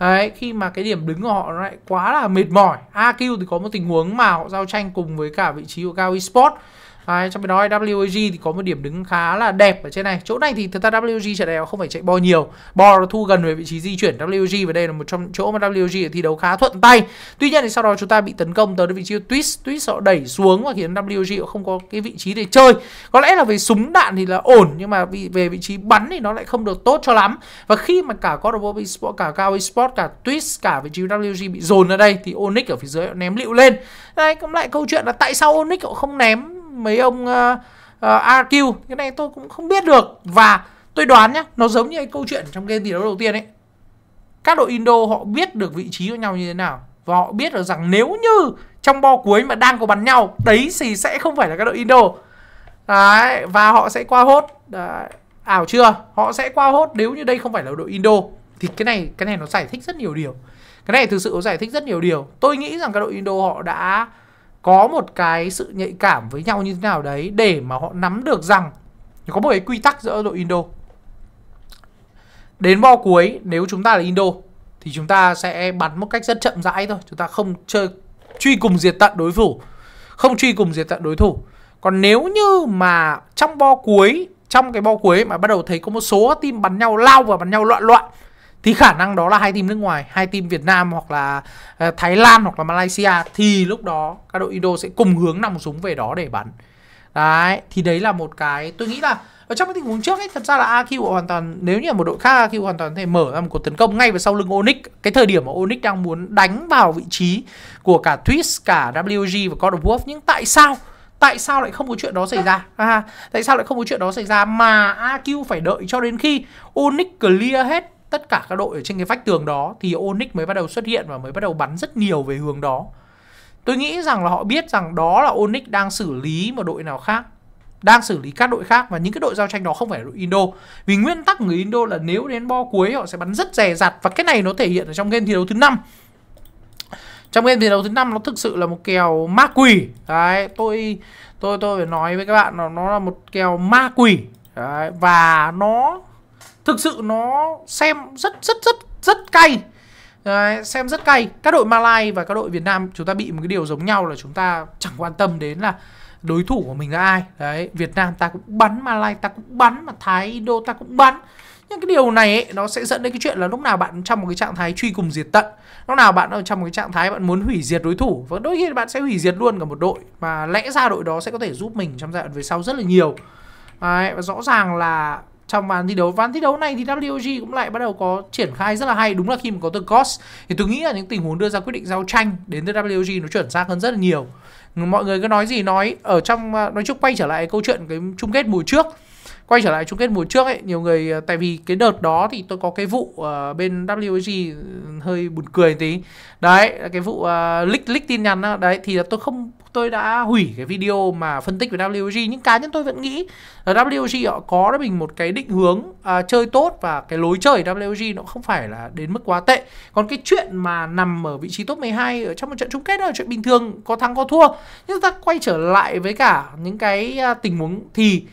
Đấy, khi mà cái điểm đứng của họ lại quá là mệt mỏi. AQ thì có một tình huống mà họ giao tranh cùng với cả vị trí của Cao Esports Đấy, trong khi đó WG thì có một điểm đứng khá là đẹp ở trên này chỗ này thì thực ra WG trở này không phải chạy bo nhiều bo nó thu gần về vị trí di chuyển WG và đây là một trong chỗ mà WG thi đấu khá thuận tay tuy nhiên thì sau đó chúng ta bị tấn công tới vị trí twist twist họ đẩy xuống và khiến WG họ không có cái vị trí để chơi có lẽ là về súng đạn thì là ổn nhưng mà về vị trí bắn thì nó lại không được tốt cho lắm và khi mà cả God of War cả Cao Sport cả twist cả vị trí WG bị dồn ở đây thì Onyx ở phía dưới họ ném lựu lên đây cũng lại câu chuyện là tại sao Onyx họ không ném mấy ông uh, uh, cái này tôi cũng không biết được và tôi đoán nhá nó giống như cái câu chuyện trong game tỷ đấu đầu tiên ấy các đội Indo họ biết được vị trí của nhau như thế nào và họ biết được rằng nếu như trong bo cuối mà đang có bắn nhau đấy thì sẽ không phải là các đội Indo đấy và họ sẽ qua hốt đấy ảo chưa họ sẽ qua hốt nếu như đây không phải là đội Indo thì cái này cái này nó giải thích rất nhiều điều cái này thực sự nó giải thích rất nhiều điều tôi nghĩ rằng các đội Indo họ đã có một cái sự nhạy cảm với nhau như thế nào đấy để mà họ nắm được rằng có một cái quy tắc giữa đội Indo. Đến bo cuối nếu chúng ta là Indo thì chúng ta sẽ bắn một cách rất chậm rãi thôi, chúng ta không chơi truy cùng diệt tận đối thủ. Không truy cùng diệt tận đối thủ. Còn nếu như mà trong bo cuối, trong cái bo cuối mà bắt đầu thấy có một số team bắn nhau lao và bắn nhau loạn loạn thì khả năng đó là hai team nước ngoài hai team Việt Nam hoặc là ờ, Thái Lan hoặc là Malaysia thì lúc đó các đội Indo sẽ cùng hướng nòng súng về đó để bắn đấy thì đấy là một cái tôi nghĩ là ở trong cái tình huống trước ấy thật ra là AQ hoàn toàn nếu như là một đội khác AQ hoàn toàn có thể mở ra một cuộc tấn công ngay về sau lưng Onyx cái thời điểm mà Onyx đang muốn đánh vào vị trí của cả Twist cả WG và God of War nhưng tại sao tại sao lại không có chuyện đó xảy ra à, tại sao lại không có chuyện đó xảy ra mà AQ phải đợi cho đến khi Onyx clear hết tất cả các đội ở trên cái vách tường đó thì Onyx mới bắt đầu xuất hiện và mới bắt đầu bắn rất nhiều về hướng đó. Tôi nghĩ rằng là họ biết rằng đó là Onyx đang xử lý một đội nào khác đang xử lý các đội khác và những cái đội giao tranh đó không phải là đội Indo vì nguyên tắc người Indo là nếu đến bo cuối họ sẽ bắn rất dè dặt và cái này nó thể hiện ở trong game thi đấu thứ năm trong game thi đấu thứ năm nó thực sự là một kèo ma quỷ đấy tôi tôi tôi phải nói với các bạn là nó là một kèo ma quỷ đấy, và nó Thực sự nó xem rất rất rất rất cay Đấy, xem rất cay Các đội Malai và các đội Việt Nam Chúng ta bị một cái điều giống nhau là chúng ta chẳng quan tâm đến là đối thủ của mình là ai Đấy, Việt Nam ta cũng bắn Malai ta cũng bắn Mà Thái Đô ta cũng bắn nhưng cái điều này ấy, nó sẽ dẫn đến cái chuyện là lúc nào bạn trong một cái trạng thái truy cùng diệt tận lúc nào bạn ở trong một cái trạng thái bạn muốn hủy diệt đối thủ và đôi khi bạn sẽ hủy diệt luôn cả một đội mà lẽ ra đội đó sẽ có thể giúp mình trong giai đoạn về sau rất là nhiều Đấy, và rõ ràng là trong ván thi đấu ván thi đấu này thì WG cũng lại bắt đầu có triển khai rất là hay đúng là khi mà có từ Ghost thì tôi nghĩ là những tình huống đưa ra quyết định giao tranh đến từ WG nó chuẩn xác hơn rất là nhiều mọi người cứ nói gì nói ở trong à, nói chung quay trở lại câu chuyện cái chung kết mùa trước quay trở lại chung kết mùa trước ấy nhiều người à, tại vì cái đợt đó thì tôi có cái vụ uh, bên WG ừ, hơi buồn cười tí đấy cái vụ uh, leak leak tin nhắn đó, đấy thì là tôi không tôi đã hủy cái video mà phân tích về WG nhưng cá nhân tôi vẫn nghĩ là WG họ có cho mình một cái định hướng à, chơi tốt và cái lối chơi WG nó không phải là đến mức quá tệ còn cái chuyện mà nằm ở vị trí top 12 ở trong một trận chung kết đó là chuyện bình thường có thắng có thua nhưng ta quay trở lại với cả những cái à, tình huống thì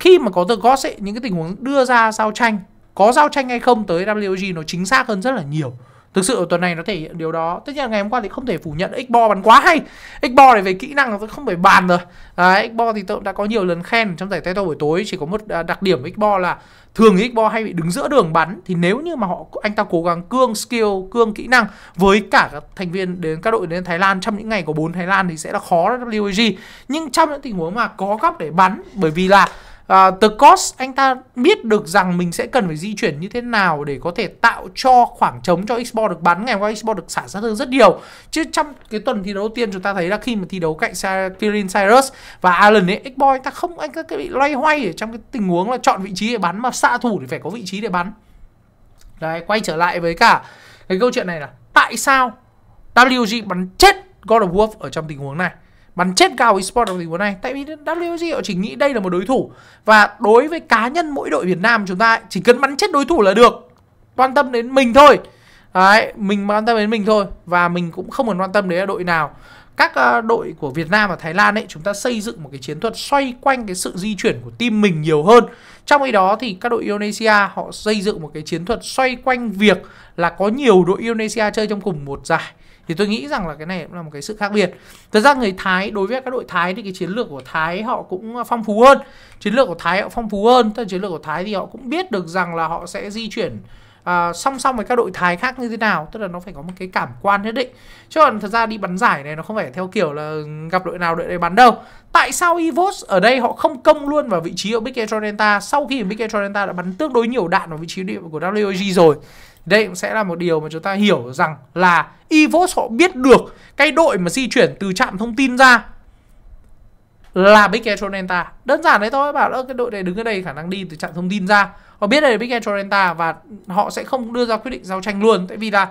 khi mà có The Ghost ấy, những cái tình huống đưa ra giao tranh có giao tranh hay không tới WG nó chính xác hơn rất là nhiều thực sự tuần này nó thể hiện điều đó tất nhiên là ngày hôm qua thì không thể phủ nhận xbo bắn quá hay xbo này về kỹ năng tôi không phải bàn rồi à, xbo thì tôi đã có nhiều lần khen trong giải tay buổi tối chỉ có một à, đặc điểm xbo là thường xbo hay bị đứng giữa đường bắn thì nếu như mà họ anh ta cố gắng cương skill cương kỹ năng với cả các thành viên đến các đội đến thái lan trong những ngày có bốn thái lan thì sẽ là khó WG nhưng trong những tình huống mà có góc để bắn bởi vì là à, The Cost anh ta biết được rằng mình sẽ cần phải di chuyển như thế nào để có thể tạo cho khoảng trống cho Xbox được bắn ngày hôm qua Xbox được xả sát thương rất nhiều chứ trong cái tuần thi đấu đầu tiên chúng ta thấy là khi mà thi đấu cạnh Kirin Cyrus và Allen ấy Xbox anh ta không anh ta bị loay hoay ở trong cái tình huống là chọn vị trí để bắn mà xạ thủ thì phải có vị trí để bắn đấy quay trở lại với cả cái câu chuyện này là tại sao WG bắn chết God of War ở trong tình huống này bắn chết cao esports vào tình huống này tại vì WG họ chỉ nghĩ đây là một đối thủ và đối với cá nhân mỗi đội Việt Nam chúng ta chỉ cần bắn chết đối thủ là được quan tâm đến mình thôi đấy mình quan tâm đến mình thôi và mình cũng không cần quan tâm đến đội nào các ờ, đội của Việt Nam và Thái Lan ấy chúng ta xây dựng một cái chiến thuật xoay quanh cái sự di chuyển của team mình nhiều hơn. Trong khi đó thì các đội Indonesia họ xây dựng một cái chiến thuật xoay quanh việc là có nhiều đội Indonesia chơi trong cùng một giải thì tôi nghĩ rằng là cái này cũng là một cái sự khác biệt thật ra người thái đối với các đội thái thì cái chiến lược của thái họ cũng à, phong phú hơn chiến lược của thái họ phong phú hơn tức là chiến lược của thái thì họ cũng biết được rằng là họ sẽ di chuyển à, song song với các đội thái khác như thế nào tức là nó phải có một cái cảm quan nhất định chứ còn thật ra đi bắn giải này nó không phải theo kiểu là gặp đội nào đội đấy bắn đâu tại sao Evos ở đây họ không công luôn vào vị trí ở Big Delta sau khi Big Delta đã bắn tương đối nhiều đạn vào vị trí địa của WG rồi đây cũng sẽ là một điều mà chúng ta hiểu rằng là Evos họ biết được cái đội mà di chuyển từ trạm thông tin ra là Big Electron Đơn giản đấy thôi, bảo là cái đội này đứng ở đây khả năng đi từ trạm thông tin ra. Họ biết đây là Big Electron và họ sẽ không đưa ra quyết định giao tranh luôn tại vì là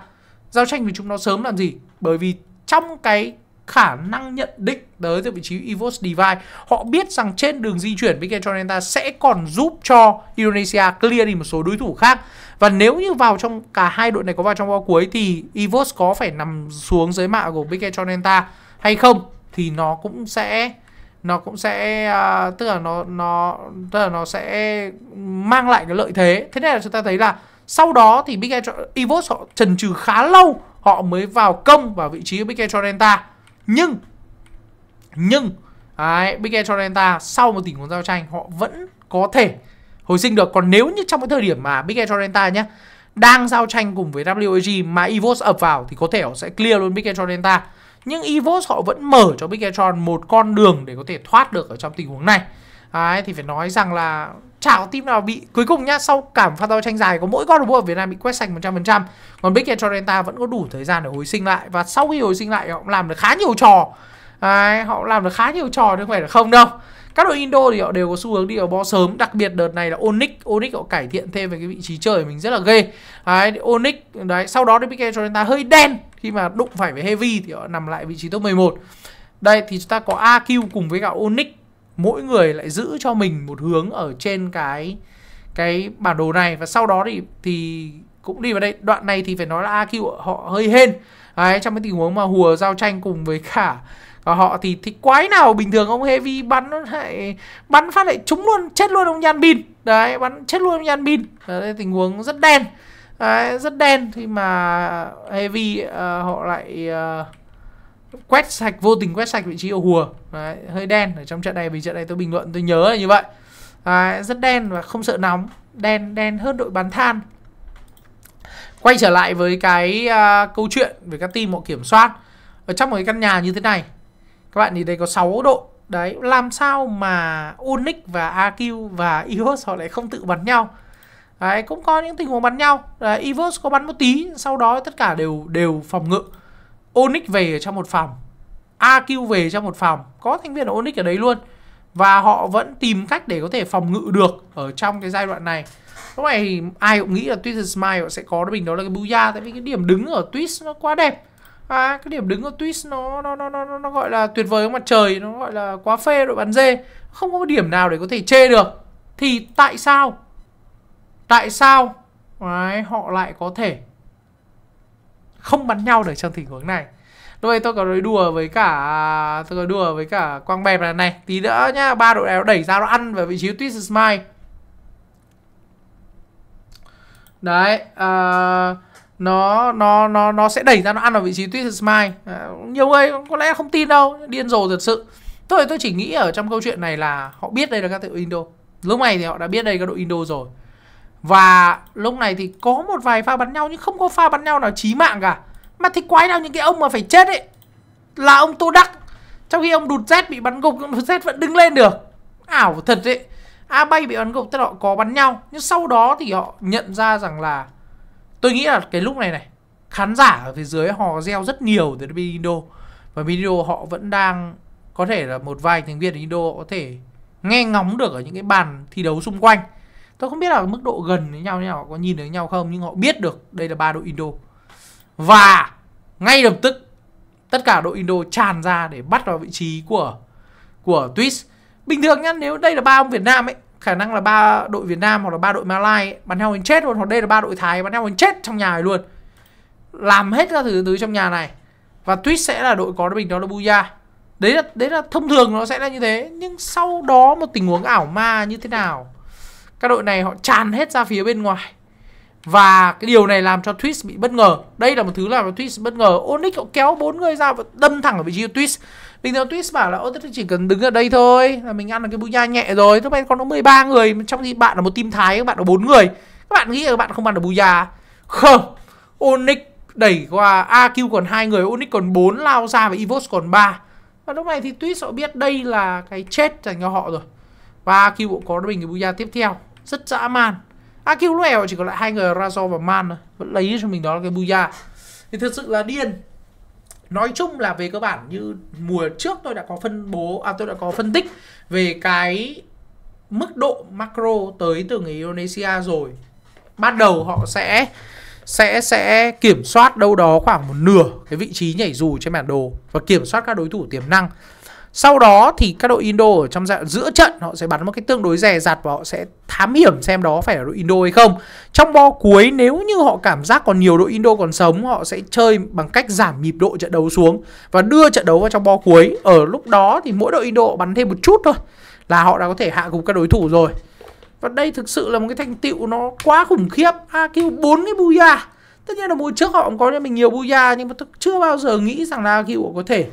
giao tranh vì chúng nó sớm làm gì? Bởi vì trong cái khả năng nhận định tới từ vị trí Evos Divide họ biết rằng trên đường di chuyển Big Electron sẽ còn giúp cho Indonesia clear đi một số đối thủ khác và nếu như vào trong cả hai đội này có vào trong bo cuối thì Evos có phải nằm xuống dưới mạ của Big Chonenta hay không thì nó cũng sẽ nó cũng sẽ uh, tức là nó nó tức là nó sẽ mang lại cái lợi thế thế nên là chúng ta thấy là sau đó thì Big Evos họ trần trừ khá lâu họ mới vào công vào vị trí của Big Chonenta nhưng nhưng Đấy, Big Air sau một tình huống giao tranh họ vẫn có thể hồi sinh được còn nếu như trong cái thời điểm mà Big E Torrenta nhé đang giao tranh cùng với WAG mà Evos ập vào thì có thể họ sẽ clear luôn Big E Torrenta nhưng Evos họ vẫn mở cho Big Etron một con đường để có thể thoát được ở trong tình huống này Đấy, thì phải nói rằng là chả có team nào bị cuối cùng nhá sau cả một pha giao tranh dài có mỗi con robot ở Việt Nam bị quét sạch 100% còn Big Etronenta vẫn có đủ thời gian để hồi sinh lại và sau khi hồi sinh lại họ cũng làm được khá nhiều trò Đấy, họ làm được khá nhiều trò chứ không phải là không đâu các đội Indo thì họ đều có xu hướng đi ở bo sớm đặc biệt đợt này là Onyx Onyx họ cải thiện thêm về cái vị trí chơi mình rất là ghê đấy Onyx đấy sau đó thì PK cho chúng ta hơi đen khi mà đụng phải với Heavy thì họ nằm lại vị trí top 11 đây thì chúng ta có AQ cùng với cả Onyx mỗi người lại giữ cho mình một hướng ở trên cái cái bản đồ này và sau đó thì thì cũng đi vào đây đoạn này thì phải nói là AQ họ hơi hên đấy trong cái tình huống mà hùa giao tranh cùng với cả và họ thì thì quái nào bình thường ông Heavy bắn lại bắn phát lại trúng luôn, chết luôn ông Yan Bin. Đấy, bắn chết luôn ông Yan Bin. Đấy tình huống rất đen. Đấy, rất đen khi mà Heavy uh, họ lại uh, quét sạch vô tình quét sạch vị trí ở hùa. Đấy, hơi đen ở trong trận này vì trận này tôi bình luận tôi nhớ là như vậy. Đấy, rất đen và không sợ nóng, đen đen hơn đội bắn than quay trở lại với cái uh, câu chuyện về các team họ kiểm soát ở trong một cái căn nhà như thế này các bạn nhìn thấy có 6 độ đấy làm sao mà Unix và AQ và (laughs) EOS họ lại không tự bắn nhau đấy cũng có những tình huống bắn nhau đấy, EOS có bắn một tí sau đó tất cả đều đều phòng ngự Unix về ở trong một phòng AQ về trong một phòng có thành viên Unix ở đấy luôn và họ vẫn tìm cách để có thể phòng ngự được ở trong cái giai đoạn này lúc này ai cũng nghĩ là Twitter Smile họ sẽ có được mình đó là cái Booyah tại vì cái điểm đứng ở Twist nó quá đẹp à cái điểm đứng của Twist nó nó nó nó nó gọi là tuyệt vời ở mặt trời nó gọi là quá phê đội bắn dê không có điểm nào để có thể chê được thì tại sao tại sao Đấy, họ lại có thể không bắn nhau được trong tình huống này lúc này tôi có nói đùa với cả tôi có đùa với cả quang bèm là này tí nữa nhá ba đội này nó đẩy ra nó ăn vào vị trí twist smile đấy uh, nó nó nó nó sẽ đẩy ra nó ăn vào vị trí Twisted Smile à, nhiều người có lẽ không tin đâu điên rồ thật sự tôi tôi chỉ nghĩ ở trong câu chuyện này là họ biết đây là các đội Indo lúc này thì họ đã biết đây là các đội Indo rồi và lúc này thì có một vài pha bắn nhau nhưng không có pha bắn nhau nào chí mạng cả mà thì quái nào những cái ông mà phải chết ấy là ông tô đắc trong khi ông đụt z bị bắn gục ông đụt z vẫn đứng lên được ảo thật đấy a bay bị bắn gục tức là họ có bắn nhau nhưng sau đó thì họ nhận ra rằng là tôi nghĩ là cái lúc này này khán giả ở phía dưới họ gieo rất nhiều từ tới Bindo và Bindo họ vẫn đang có thể là một vài thành viên Indo có thể nghe ngóng được ở những cái bàn thi đấu xung quanh tôi không biết là mức độ gần với nhau như nào có nhìn thấy nhau không nhưng họ biết được đây là ba đội Indo và ngay lập tức tất cả đội Indo tràn ra để bắt vào vị trí của của Twist bình thường nhá nếu đây là ba ông Việt Nam ấy khả năng là ba đội Việt Nam hoặc là ba đội Malai bắn nhau mình chết luôn hoặc đây là ba đội Thái bắn nhau mình chết trong nhà này luôn làm hết các thứ thứ trong nhà này và Twitch sẽ là đội có mình đó là Buya đấy là đấy là thông thường nó sẽ là như thế nhưng sau đó một tình huống ảo ma như thế nào các đội này họ tràn hết ra phía bên ngoài và cái điều này làm cho twist bị bất ngờ đây là một thứ làm cho Twitch bất ngờ Onyx họ kéo bốn người ra và đâm thẳng ở vị trí của Twitch bình thường twist bảo là ô tôi chỉ cần đứng ở đây thôi là mình ăn được cái bún nha nhẹ rồi lúc này còn có 13 người trong khi bạn là một team thái các bạn có bốn người các bạn nghĩ là các bạn không ăn được bún nha không onic đẩy qua aq còn hai người onic còn 4 lao ra và evos còn 3 và lúc này thì twist họ biết đây là cái chết dành cho họ rồi và aq cũng có mình cái bún nha tiếp theo rất dã man aq lúc này họ chỉ còn lại hai người razo và man vẫn lấy cho mình đó là cái bùi thì thật sự là điên nói chung là về cơ bản như mùa trước tôi đã có phân bố à tôi đã có phân tích về cái mức độ macro tới từ người Indonesia rồi bắt đầu họ sẽ sẽ sẽ kiểm soát đâu đó khoảng một nửa cái vị trí nhảy dù trên bản đồ và kiểm soát các đối thủ tiềm năng sau đó thì các đội Indo ở trong dạng giữa trận họ sẽ bắn một cái tương đối rè rặt và họ sẽ thám hiểm xem đó phải là đội Indo hay không. Trong bo cuối nếu như họ cảm giác còn nhiều đội Indo còn sống họ sẽ chơi bằng cách giảm nhịp độ trận đấu xuống và đưa trận đấu vào trong bo cuối. Ở lúc đó thì mỗi đội Indo bắn thêm một chút thôi là họ đã có thể hạ gục các đối thủ rồi. Và đây thực sự là một cái thành tựu nó quá khủng khiếp. À kêu bốn cái buya. Tất nhiên là mùa trước họ cũng có cho mình nhiều buya nhưng mà tôi chưa bao giờ nghĩ rằng là kêu có thể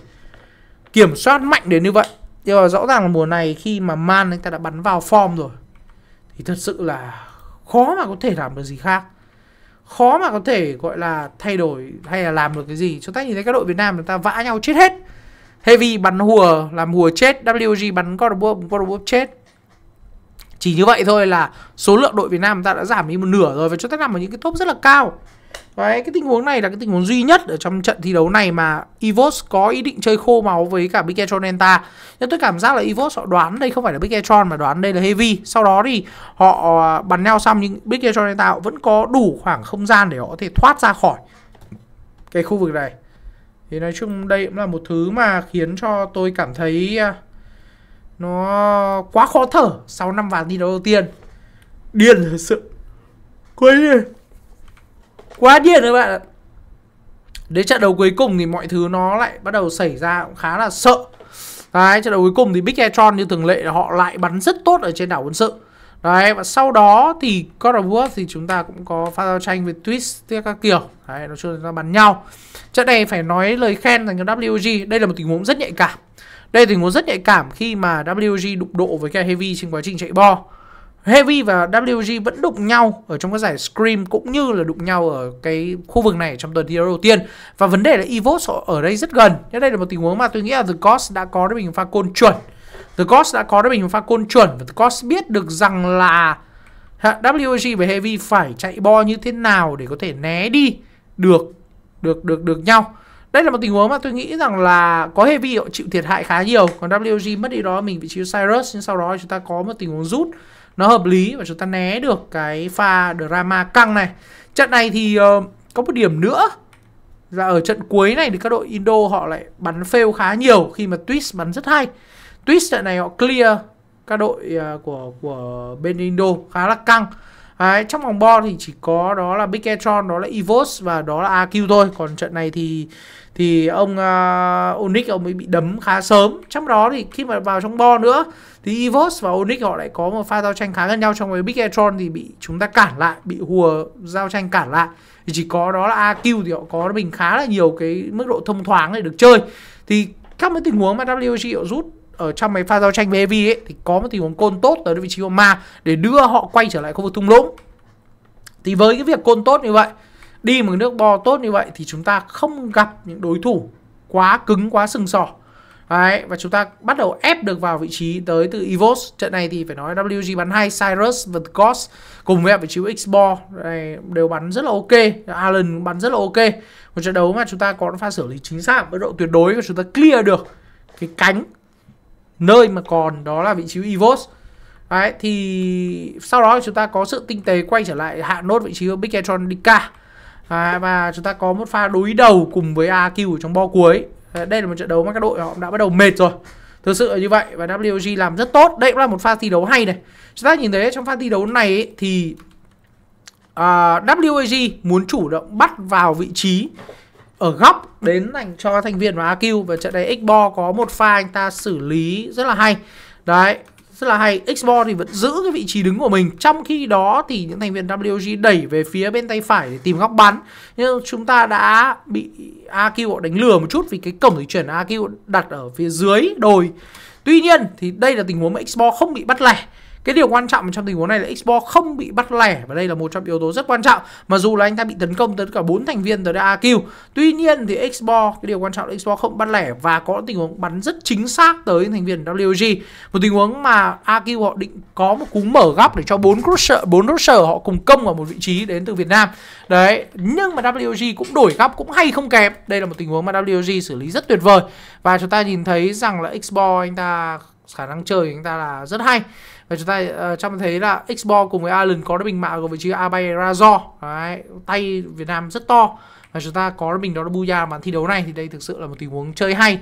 kiểm soát mạnh đến như vậy nhưng mà rõ ràng là mùa này khi mà man anh ta đã bắn vào form rồi thì thật sự là khó mà có thể làm được gì khác khó mà có thể gọi là thay đổi hay là làm được cái gì chúng ta nhìn thấy các đội Việt Nam người ta vã nhau chết hết Heavy bắn hùa làm hùa chết WG bắn con of War, God chết chỉ như vậy thôi là số lượng đội Việt Nam người ta đã giảm đi một nửa rồi và chúng ta nằm ở những cái top rất là cao Đấy, cái tình huống này là cái tình huống duy nhất ở trong trận thi đấu này mà Evos có ý định chơi khô máu với cả Big Etron Nhưng tôi cảm giác là Evos họ đoán đây không phải là Big mà đoán đây là Heavy. Sau đó thì họ à, bắn nhau xong nhưng Big Etron họ vẫn có đủ khoảng không gian để họ có thể thoát ra khỏi cái khu vực này. Thì nói chung đây cũng là một thứ mà khiến cho tôi cảm thấy à, nó quá khó thở sau năm ván thi đấu đầu tiên. Điên thật sự. Quấy điên quá điên các bạn ạ đến trận đấu cuối cùng thì mọi thứ nó lại bắt đầu xảy ra cũng khá là sợ đấy trận đấu cuối cùng thì big etron như thường lệ là họ lại bắn rất tốt ở trên đảo quân sự đấy và sau đó thì God of War thì chúng ta cũng có pha giao tranh với twist các kiểu đấy nói chung là bắn nhau trận này phải nói lời khen dành cho WG đây là một tình huống rất nhạy cảm đây là tình huống rất nhạy cảm khi mà WG đụng độ với cái heavy trên quá trình chạy bo Heavy và WG vẫn đụng nhau ở trong các giải Scream cũng như là đụng nhau ở cái khu vực này trong tuần thi đấu đầu tiên và vấn đề là Evos ở đây rất gần. Thế đây là một tình huống mà tôi nghĩ là The Ghost đã có cho bình pha côn chuẩn. The Ghost đã có cho bình pha côn chuẩn và The Ghost biết được rằng là WG và Heavy phải chạy bo như thế nào để có thể né đi được được được được nhau. Đây là một tình huống mà tôi nghĩ rằng là có Heavy chịu thiệt hại khá nhiều Còn WG mất đi đó mình vị trí Cyrus Nhưng sau đó chúng ta có một tình huống rút nó hợp lý và chúng ta né được cái pha drama căng này trận này thì uh, có một điểm nữa là dạ, ở trận cuối này thì các đội Indo họ lại bắn fail khá nhiều khi mà Twist bắn rất hay Twist trận này họ clear các đội uh, của của bên Indo khá là căng Đấy, trong vòng bo thì chỉ có đó là Big Etron, đó là Evos và đó là AQ thôi. Còn trận này thì thì ông à, uh, Onyx ông ấy bị đấm khá sớm trong đó thì khi mà vào trong bo nữa thì Evos và Onyx họ lại có một pha giao tranh khá gần nhau trong cái Big Etron thì bị chúng ta cản lại bị hùa giao tranh cản lại thì chỉ có đó là AQ thì họ có mình khá là nhiều cái mức độ thông thoáng để được chơi thì các cái tình huống mà WG họ rút ở trong mấy pha giao tranh với ấy thì có một tình huống côn tốt tới vị trí của Ma để đưa họ quay trở lại khu vực thung lũng thì với cái việc côn tốt như vậy đi một nước bo tốt như vậy thì chúng ta không gặp những đối thủ quá cứng quá sừng sỏ Đấy, và chúng ta bắt đầu ép được vào vị trí tới từ Evos trận này thì phải nói WG bắn hay Cyrus và Ghost cùng với vị trí x này đều bắn rất là ok Allen bắn rất là ok một trận đấu mà chúng ta có pha xử lý chính xác với độ tuyệt đối và chúng ta clear được cái cánh nơi mà còn đó là vị trí Evos Đấy, thì sau đó chúng ta có sự tinh tế quay trở lại hạ nốt vị trí của Big Etron Dika à, và chúng ta có một pha đối đầu cùng với AQ ở trong bo cuối à, đây là một trận đấu mà các đội họ đã bắt đầu mệt rồi thực sự là như vậy và WG làm rất tốt đây cũng là một pha thi đấu hay này chúng ta nhìn thấy trong pha thi đấu này ấy, thì uh, à, WAG muốn chủ động bắt vào vị trí ở góc đến dành cho thành viên và AQ và trận đấy Xbo có một pha anh ta xử lý rất là hay đấy rất là hay Expo thì vẫn giữ cái vị trí đứng của mình trong khi đó thì những thành viên WG đẩy về phía bên tay phải để tìm góc bắn nhưng chúng ta đã bị AQ họ đánh lừa một chút vì cái cổng di chuyển AQ đặt ở phía dưới đồi tuy nhiên thì đây là tình huống mà Expo không bị bắt lẻ cái điều quan trọng trong tình huống này là Xbox không bị bắt lẻ và đây là một trong yếu tố rất quan trọng mà dù là anh ta bị tấn công tới cả bốn thành viên tới AQ tuy nhiên thì Xbox cái điều quan trọng là Xbox không bắt lẻ và có tình huống bắn rất chính xác tới thành viên WG một tình huống mà AQ họ định có một cú mở góc để cho bốn crosser bốn crosser họ cùng công ở một vị trí đến từ Việt Nam đấy nhưng mà WG cũng đổi góc cũng hay không kém đây là một tình huống mà WG xử lý rất tuyệt vời và chúng ta nhìn thấy rằng là Xbox anh ta khả năng chơi của anh ta là rất hay và chúng ta uh, ờ, trong thấy là Xbox cùng với Allen có được bình mạo của vị trí Abayrazo đấy, tay Việt Nam rất to và chúng ta có bình đó là Buya màn thi đấu này thì đây thực sự là một tình huống chơi hay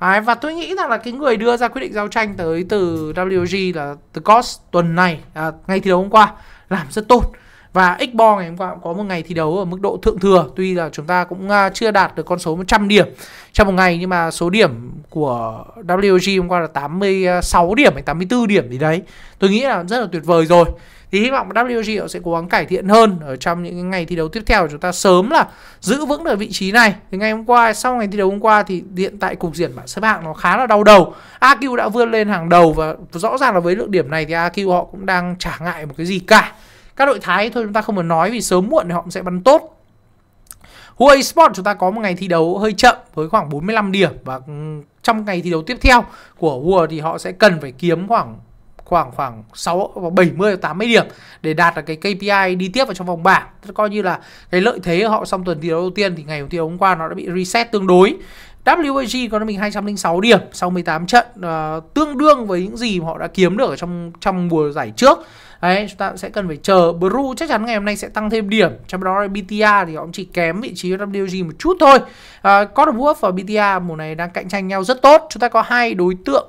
Đấy, và tôi nghĩ rằng là cái người đưa ra quyết định giao tranh tới từ WG là The Cos tuần này à, ngay thi đấu hôm qua làm rất tốt và Xbo ngày hôm qua cũng có một ngày thi đấu ở mức độ thượng thừa tuy là chúng ta cũng à, chưa đạt được con số 100 điểm trong một ngày nhưng mà số điểm của WG hôm qua là 86 điểm hay 84 điểm gì đấy tôi nghĩ là rất là tuyệt vời rồi thì hy vọng WG họ sẽ cố gắng cải thiện hơn ở trong những ngày thi đấu tiếp theo chúng ta sớm là giữ vững được vị trí này thì ngày hôm qua sau ngày thi đấu hôm qua thì hiện tại cục diện bảng xếp hạng nó khá là đau đầu AQ đã vươn lên hàng đầu và rõ ràng là với lượng điểm này thì AQ họ cũng đang trả ngại một cái gì cả các đội Thái thôi chúng ta không muốn nói vì sớm muộn thì họ cũng sẽ bắn tốt Huawei Sport chúng ta có một ngày thi đấu hơi chậm với khoảng 45 điểm và ừ, trong ngày thi đấu tiếp theo của Huawei thì họ sẽ cần phải kiếm khoảng khoảng khoảng 6 và 70 80 điểm để đạt được cái KPI đi tiếp vào trong vòng bảng. Tức coi như là cái lợi thế họ xong tuần thi đấu đầu tiên thì ngày đầu tiên hôm qua nó đã bị reset tương đối. WAG có mình 206 điểm sau 18 trận uh, tương đương với những gì họ đã kiếm được ở trong trong mùa giải trước đấy chúng ta sẽ cần phải chờ Bru chắc chắn ngày hôm nay sẽ tăng thêm điểm trong đó là BTA thì họ cũng chỉ kém vị trí WG một chút thôi à, God of War và BTR mùa này đang cạnh tranh nhau rất tốt chúng ta có hai đối tượng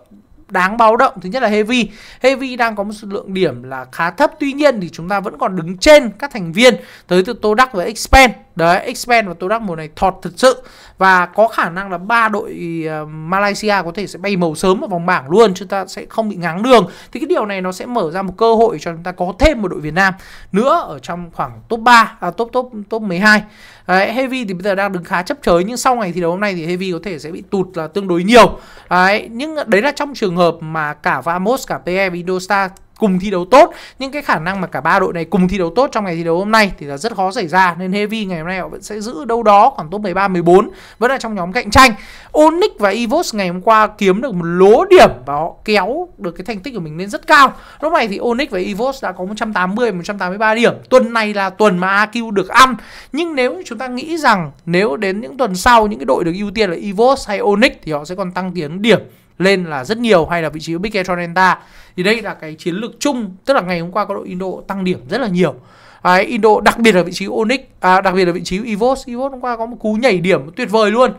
đáng báo động thứ nhất là Heavy Heavy đang có một số lượng điểm là khá thấp tuy nhiên thì chúng ta vẫn còn đứng trên các thành viên tới từ Tô Đắc và Expand Đấy, Expand và Todak mùa này thọt thực sự và có khả năng là ba đội ờ, Malaysia có thể sẽ bay màu sớm vào vòng bảng luôn chúng ta sẽ không bị ngáng đường. Thì cái điều này nó sẽ mở ra một cơ hội cho chúng ta có thêm một đội Việt Nam nữa ở trong khoảng top 3 à, top top top 12. Đấy, Heavy thì bây giờ đang đứng khá chấp chới nhưng sau ngày thi đấu hôm nay thì Heavy có thể sẽ bị tụt là tương đối nhiều. Đấy, nhưng đấy là trong trường hợp mà cả Vamos cả PE Indostar cùng thi đấu tốt nhưng cái khả năng mà cả ba đội này cùng thi đấu tốt trong ngày thi đấu hôm nay thì là rất khó xảy ra nên Heavy ngày hôm nay họ vẫn sẽ giữ đâu đó khoảng top 13 14 vẫn là trong nhóm cạnh tranh. Onyx và Evos ngày hôm qua kiếm được một lố điểm và họ kéo được cái thành tích của mình lên rất cao. Lúc này thì Onyx và Evos đã có 180 183 điểm. Tuần này là tuần mà AQ được ăn. Nhưng nếu chúng ta nghĩ rằng nếu đến những tuần sau những cái đội được ưu tiên là Evos hay Onyx thì họ sẽ còn tăng tiến điểm lên là rất nhiều hay là vị trí của Big Etronenta thì đây là cái chiến lược chung tức là ngày hôm qua có đội Indo tăng điểm rất là nhiều Đấy, Indo đặc biệt là vị trí Onyx à, đặc biệt là vị trí Evos Evos hôm qua có một cú nhảy điểm tuyệt vời luôn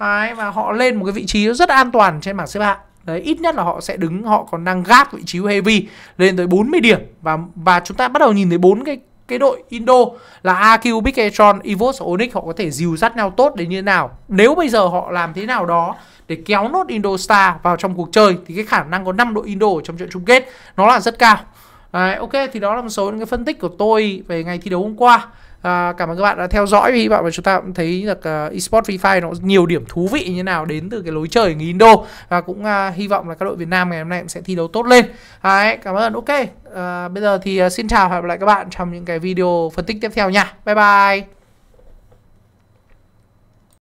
Đấy, và họ lên một cái vị trí rất an toàn trên bảng xếp hạng Đấy, ít nhất là họ sẽ đứng họ còn đang gác vị trí heavy lên tới 40 điểm và và chúng ta bắt đầu nhìn thấy bốn cái cái đội Indo là AQ, Big Etron, Evos, Onyx họ có thể dìu dắt nhau tốt đến như thế nào. Nếu bây giờ họ làm thế nào đó để kéo nốt Indostar vào trong cuộc chơi thì cái khả năng có 5 đội Indo ở trong trận chung kết nó là rất cao. Đấy, ok thì đó là một số những cái phân tích của tôi về ngày thi đấu hôm qua. À, cảm ơn các bạn đã theo dõi vì bạn và chúng ta cũng thấy được uh, esports Free Fire nó nhiều điểm thú vị như nào đến từ cái lối chơi nghìn đô và cũng uh, hy vọng là các đội Việt Nam ngày hôm nay cũng sẽ thi đấu tốt lên. Đấy, à, cảm ơn. Ok. Uh, bây giờ thì uh, xin chào và hẹn gặp lại các bạn trong những cái video phân tích tiếp theo nha. Bye bye.